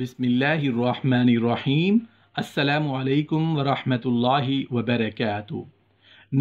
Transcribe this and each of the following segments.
बिसमीम् अल्लाम वरहमतुल्लाहि वबरक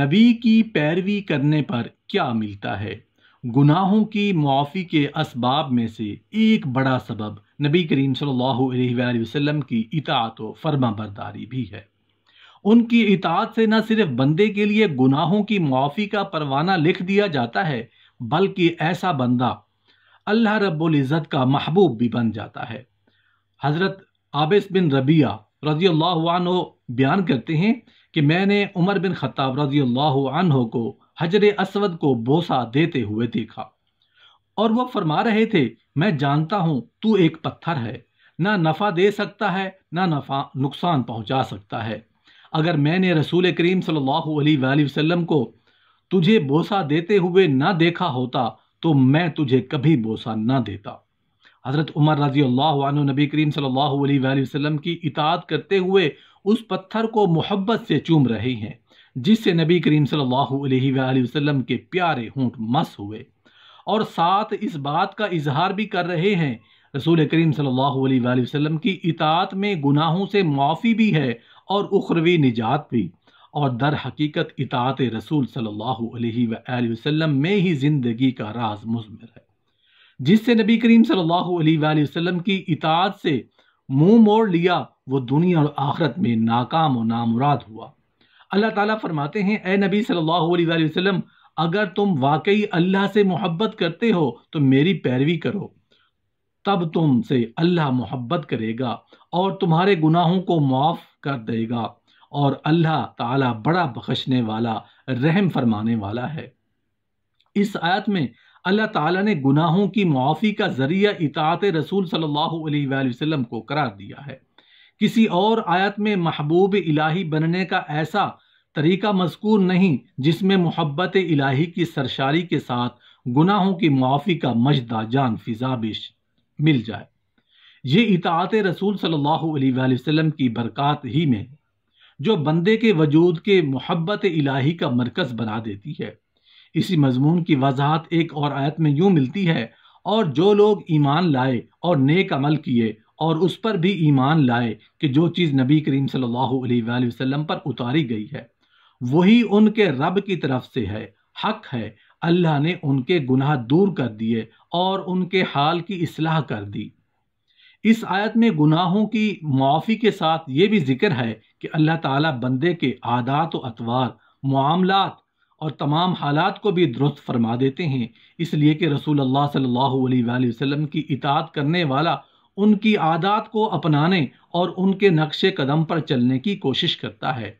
नबी की पैरवी करने पर क्या मिलता है गुनाहों की मुआफ़ी के इसबाब में से एक बड़ा सबब नबी करीम सल्ला वसम की इतात व फर्मा बरदारी भी है उनकी इतात से न सिर्फ बंदे के लिए गुनाहों की मुआफ़ी का परवाना लिख दिया जाता है बल्कि ऐसा बंदा अल्लाह रब्बुल इज़्ज़त का महबूब भी बन जाता है हज़रत आबिस बिन रबिया रजी अल्लाह बयान करते हैं कि मैंने उमर बिन खत्ताब रजी अल्लाह को हजर असवद को बोसा देते हुए देखा और वह फरमा रहे थे मैं जानता हूँ तू एक पत्थर है ना नफ़ा दे सकता है ना नफ़ा नुकसान पहुँचा सकता है अगर मैंने रसूल करीम सल्ला वसम को तुझे बोसा देते हुए ना देखा होता तो मैं तुझे कभी बोसा ना देता हज़रत उमर रजी अल्लाह नबी करीम सल्लल्लाहु अलैहि वसल्लम की इतात करते हुए उस पत्थर को मोहब्बत से चूम रहे हैं जिससे नबी करीम सल्लल्लाहु अलैहि वसल्लम के प्यारे होंट मस हुए और साथ इस बात का इजहार भी कर रहे हैं रसूल करीम सल्ला वसम की इतात में गुनाहों से मुआफ़ी भी है और उखरवी निजात भी और दर हकीकत इतात रसूल सल्लल्लाहु अलैहि में ही ज़िंदगी का राज मुजमर है जिससे नबी करीम सल्लल्लाहु अलैहि वसल्लम की इताद से मुंह मोड़ लिया वो दुनिया और आखरत में नाकाम और नामुराद हुआ अल्लाह ताला फरमाते हैं ए नबी सल्लल्लाहु अलैहि वसल्लम अगर तुम वाकई अल्लाह से मोहब्बत करते हो तो मेरी पैरवी करो तब तुम से अल्लाह मोहब्बत करेगा और तुम्हारे गुनाहों को माफ़ कर देगा और अल्लाह ताला बड़ा बख्शने वाला रहम फरमाने वाला है इस आयत में अल्लाह ताला ने गुनाहों की मुआफ़ी का ज़रिया इतात रसूल सल्लल्लाहु अलैहि वसल्लम को करार दिया है किसी और आयत में महबूब इलाही बनने का ऐसा तरीका मजकूर नहीं जिसमें मोहब्बत इलाही की सरशारी के साथ गुनाहों की मुआफ़ी का मजदा जान फिजाबिश मिल जाए ये इतात रसूल सल्लल्लाहु अलैहि वसल्लम की बरक़ात ही में जो बंदे के वजूद के मोहब्बत इलाही का मरकज़ बना देती है इसी मजमून की वजाहत एक और आयत में यूं मिलती है और जो लोग ईमान लाए और नेक अमल किए और उस पर भी ईमान लाए कि जो चीज़ नबी करीम सल्लल्लाहु अलैहि वसल्लम पर उतारी गई है वही उनके रब की तरफ से है हक है अल्लाह ने उनके गुनाह दूर कर दिए और उनके हाल की असलाह कर दी इस आयत में गुनाहों की मुआफ़ी के साथ ये भी जिक्र है कि अल्लाह ताला बंदे के आदात व अतवार मामलात और तमाम हालात को भी दुरुस्त फरमा देते हैं इसलिए कि रसूल अल्लाह सल्लल्लाहु अलैहि वसल्लम की इतात करने वाला उनकी आदात को अपनाने और उनके नक्श कदम पर चलने की कोशिश करता है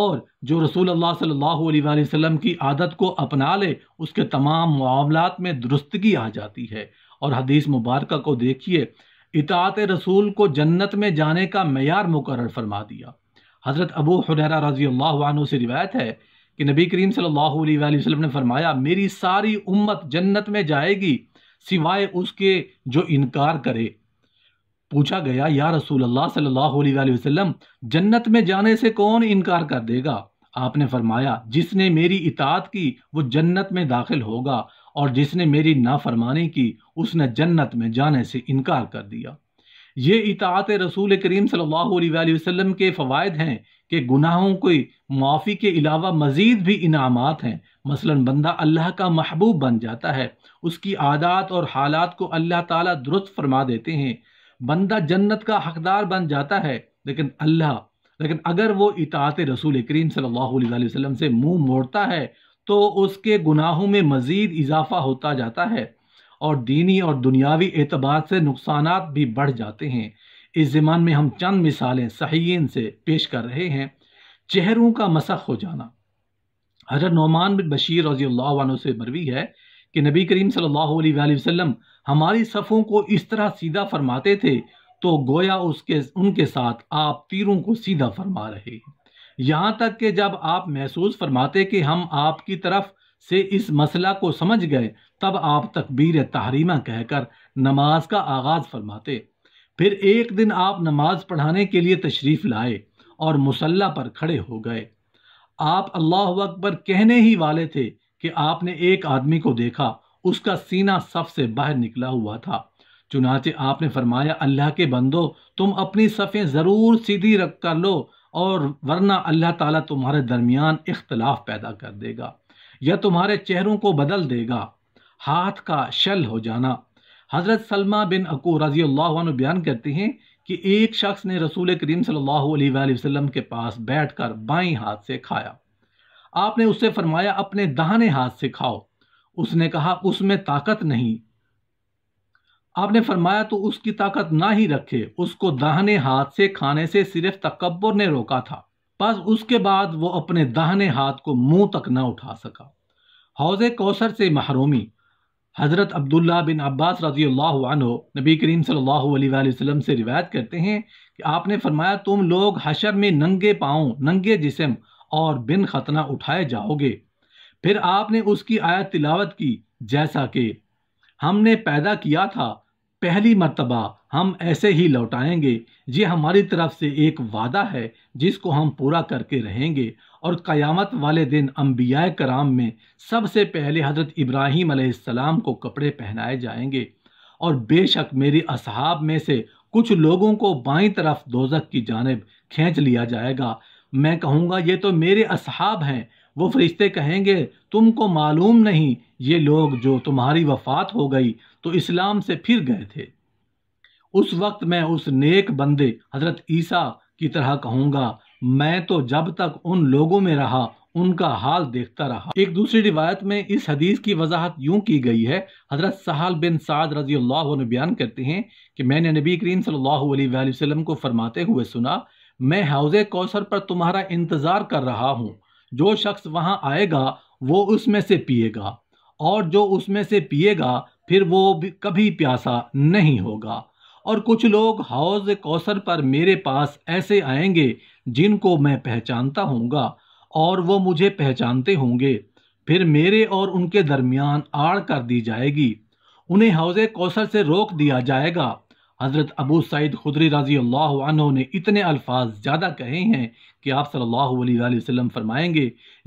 और जो रसूल अल्लाह सल्लल्लाहु अलैहि वसल्लम की आदत को अपना ले उसके तमाम मामलात में दुरुस्तगी आ जाती है और हदीस मुबारक को देखिए इतात रसूल को जन्नत में जाने का मैार मुकर फरमा दिया हज़रत अबू हुरैरा रजी अल्लाह से रिवायत है कि नबी करीम सल्लल्लाहु अलैहि वसल्लम ने फरमाया मेरी सारी उम्मत जन्नत में जाएगी सिवाय उसके जो इनकार करे पूछा गया या रसूल अल्लाह सल्लल्लाहु अलैहि वसल्लम जन्नत में जाने से कौन इनकार कर देगा आपने फरमाया जिसने मेरी इतात की वो जन्नत में दाखिल होगा और जिसने मेरी नाफरमानी की उसने जन्नत में जाने से इनकार कर दिया ये इतात रसूल करीम सल्लल्लाहु अलैहि के फ़वाद हैं कि गुनाहों को माफ़ी के अलावा मज़ीद भी इनामात हैं मसला बंदा अल्लाह का महबूब बन जाता है उसकी आदात और हालात को अल्लाह ताला दुरुस्त फरमा देते हैं बंदा जन्नत का हकदार बन जाता है लेकिन अल्लाह लेकिन अगर वो इतात रसूल करीम सल्ला वसम से मुँह मोड़ता है तो उसके गुनाहों में मज़ीद इजाफा होता जाता है और दीनी और दुनियावी एतबार से नुकसान भी बढ़ जाते हैं इस ज़मान में हम चंद मिसालें सहीन से पेश कर रहे हैं चेहरों का मसख हो जाना हजरत नौमान बिन बशीर रजी अल्लाह से मरवी है कि नबी करीम सल्लल्लाहु अलैहि वसल्लम हमारी सफ़ों को इस तरह सीधा फरमाते थे तो गोया उसके उनके साथ आप तीरों को सीधा फरमा रहे यहाँ तक कि जब आप महसूस फरमाते कि हम आपकी तरफ से इस मसला को समझ गए तब आप तकबीर तहरीमा कहकर नमाज का आगाज़ फरमाते फिर एक दिन आप नमाज पढ़ाने के लिए तशरीफ़ लाए और मुसल्ला पर खड़े हो गए आप अल्लाह अकबर कहने ही वाले थे कि आपने एक आदमी को देखा उसका सीना सफ से बाहर निकला हुआ था चुनाचे आपने फरमाया अल्लाह के बंदो तुम अपनी सफ़ें ज़रूर सीधी रख कर लो और वरना अल्लाह ताला तुम्हारे दरमियान इख्तलाफ पैदा कर देगा यह तुम्हारे चेहरों को बदल देगा हाथ का शल हो जाना हज़रत सलमा बिन अकू रजी अल्लाह बयान करते हैं कि एक शख्स ने रसूल करीम सल्लल्लाहु वसल्लम के पास बैठकर बाईं हाथ से खाया आपने उससे फरमाया अपने दाहने हाथ से खाओ उसने कहा उसमें ताकत नहीं आपने फरमाया तो उसकी ताकत ना ही रखे उसको दाहने हाथ से खाने से सिर्फ तकबर ने रोका था बस उसके बाद वो अपने दाहने हाथ को मुंह तक ना उठा सका हौज कौसर से महरूमी हज़रत अब्दुल्ला बिन अब्बास रजी अल्लाह नबी करीम सल्लल्लाहु अलैहि वसल्लम से रिवायत करते हैं कि आपने फरमाया तुम लोग हशर में नंगे पाँव नंगे जिसम और बिन खतना उठाए जाओगे फिर आपने उसकी आयत तिलावत की जैसा कि हमने पैदा किया था पहली मरतबा हम ऐसे ही लौटाएंगे ये हमारी तरफ से एक वादा है जिसको हम पूरा करके रहेंगे और क़यामत वाले दिन अम्बिया कराम में सबसे पहले हज़रत इब्राहीम आसमाम को कपड़े पहनाए जाएंगे और बेशक मेरे असहाब में से कुछ लोगों को बाई तरफ दोजक की जानब खींच लिया जाएगा मैं कहूँगा ये तो मेरे असहाब हैं वो फरिश्ते कहेंगे तुमको मालूम नहीं ये लोग जो तुम्हारी वफात हो गई तो इस्लाम से फिर गए थे उस वक्त मैं उस नेक बंदे हजरत ईसा की तरह कहूँगा मैं तो जब तक उन लोगों में रहा उनका हाल देखता रहा एक दूसरी रिवायत में इस हदीस की वजाहत यूं की गई है हजरत सहाल बिन साद रजी अल्लाह बयान करते हैं कि मैंने नबी करीम सल्लल्लाहु अलैहि वसल्लम को फरमाते हुए सुना मैं हौज कौसर पर तुम्हारा इंतज़ार कर रहा हूँ जो शख्स वहाँ आएगा वो उसमें से पिएगा और जो उसमें से पिएगा फिर वो कभी प्यासा नहीं होगा और कुछ लोग हौज कौसर पर मेरे पास ऐसे आएंगे जिनको मैं पहचानता होऊंगा और वो मुझे पहचानते होंगे फिर मेरे और उनके दरमियान आड़ कर दी जाएगी उन्हें हौज कौसर से रोक दिया जाएगा हज़रत अबू सईद खुदरी रजी अल्लाह ने इतने अल्फाज ज़्यादा कहे हैं कि आप सल्लल्लाहु अलैहि वसल्लम फरमाएंगे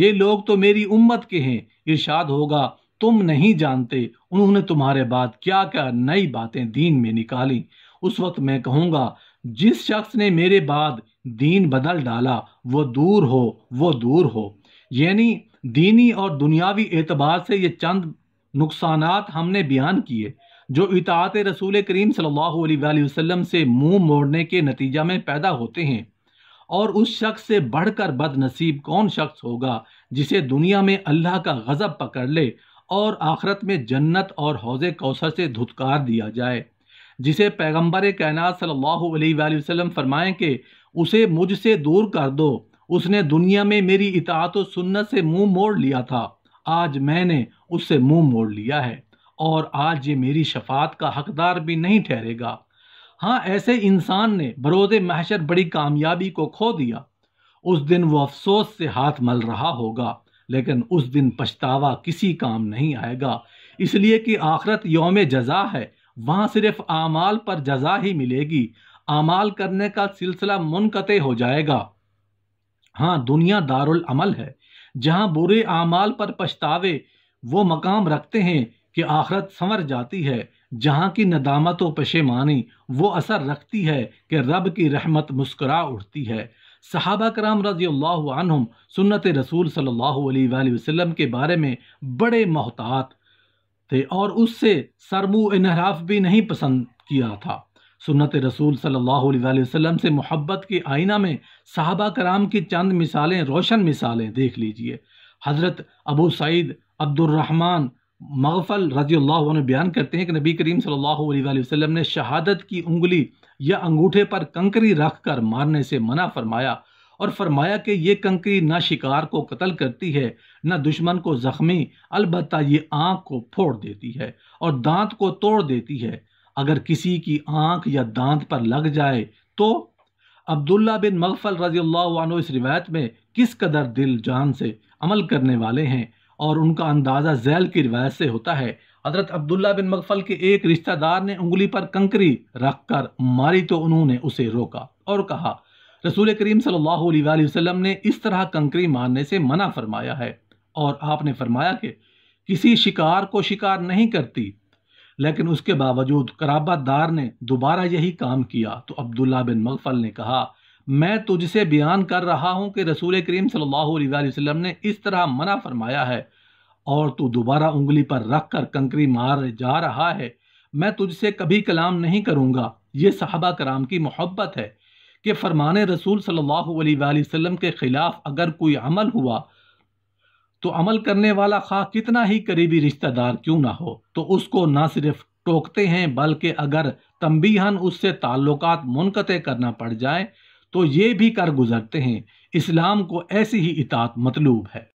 ये लोग तो मेरी उम्मत के हैं इरशाद होगा तुम नहीं जानते उन्होंने तुम्हारे बाद क्या क्या नई बातें दीन में निकाली उस वक्त मैं कहूँगा जिस शख्स ने मेरे बाद दीन बदल डाला वो दूर हो वो दूर हो यानी दीनी और दुनियावी एतबार से ये चंद नुकसान हमने बयान किए जो इतात रसूल करीम सल्लल्लाहु अलैहि वसल्लम से मुंह मोड़ने के नतीजा में पैदा होते हैं और उस शख्स से बढ़कर बदनसीब कौन शख्स होगा जिसे दुनिया में अल्लाह का गज़ब पकड़ ले और आखरत में जन्नत और हौज़ कौसर से धुतकार दिया जाए जिसे पैगम्बर कैनात सल्ला वसम फरमाएँ कि उसे मुझसे दूर कर दो उसने दुनिया में मेरी इतात सुन्नत से मुंह मोड़ लिया था आज मैंने उससे मुंह मोड़ लिया है और आज ये मेरी शफात का हकदार भी नहीं ठहरेगा हाँ ऐसे इंसान ने बरोज महशर बड़ी कामयाबी को खो दिया उस दिन वो अफसोस से हाथ मल रहा होगा लेकिन उस दिन पछतावा किसी काम नहीं आएगा इसलिए कि आखरत योम जजा है वहाँ सिर्फ आमाल पर जजा ही मिलेगी आमाल करने का सिलसिला मुनकते हो जाएगा हाँ दुनिया दारुल अमल है जहाँ बुरे आमाल पर पछतावे वो मकाम रखते हैं कि आखरत संवर जाती है जहाँ की नदामत व पेशेमानी वो असर रखती है कि रब की रहमत मुस्करा उठती है सहाबा कराम रजी सुन्नत रसूल सल्ला वसम के बारे में बड़े मोहतात थे और उससे सरमु इनहराफ भी नहीं पसंद किया था सुन्नत रसूल सल्ला वसम से मोहब्बत के आईना में साहबा कराम की चंद मिसालें रोशन मिसालें देख लीजिए हज़रत अबू सईद अब्दुलरहमान मगफल रजील्ला बयान करते हैं कि नबी करीम सल्ला वसम ने शहादत की उंगली या अंगूठे पर कंकरी रख कर मारने से मना फरमाया और फरमाया कि ये कंकरी ना शिकार को कत्ल करती है ना दुश्मन को जख्मी अलबत् ये आँख को फोड़ देती है और दांत को तोड़ देती है अगर किसी की आँख या दांत पर लग जाए तो अब्दुल्ला बिन मगफल रजी अल्लाह इस रिवायत में किस कदर दिल जान से अमल करने वाले हैं और उनका अंदाज़ा जैल की रिवायत से होता है हजरत अब्दुल्ला बिन मगफल के एक रिश्तेदार ने उंगली पर कंकरी रखकर मारी तो उन्होंने उसे रोका और कहा रसूल करीम सल्लल्लाहु अलैहि वसल्लम ने इस तरह कंकरी मारने से मना फरमाया है और आपने फरमाया कि किसी शिकार को शिकार नहीं करती लेकिन उसके बावजूद कराबादार ने दोबारा यही काम किया तो अब्दुल्ला बिन मगफल ने कहा मैं तुझसे बयान कर रहा हूं कि रसूल करीम सल्लल्लाहु अलैहि वसल्लम ने इस तरह मना फरमाया है और तू दोबारा उंगली पर रख कर कंकरी मार जा रहा है मैं तुझसे कभी कलाम नहीं करूँगा ये साहबा कराम की मोहब्बत है कि फरमान रसूल सल्लल्लाहु अलैहि वसल्लम के ख़िलाफ़ अगर कोई अमल हुआ तो अमल करने वाला खा कितना ही करीबी रिश्तेदार क्यों ना हो तो उसको ना सिर्फ टोकते हैं बल्कि अगर तंबीहन उससे ताल्लुक मुनक़ करना पड़ जाए तो ये भी कर गुजरते हैं इस्लाम को ऐसी ही इतात मतलूब है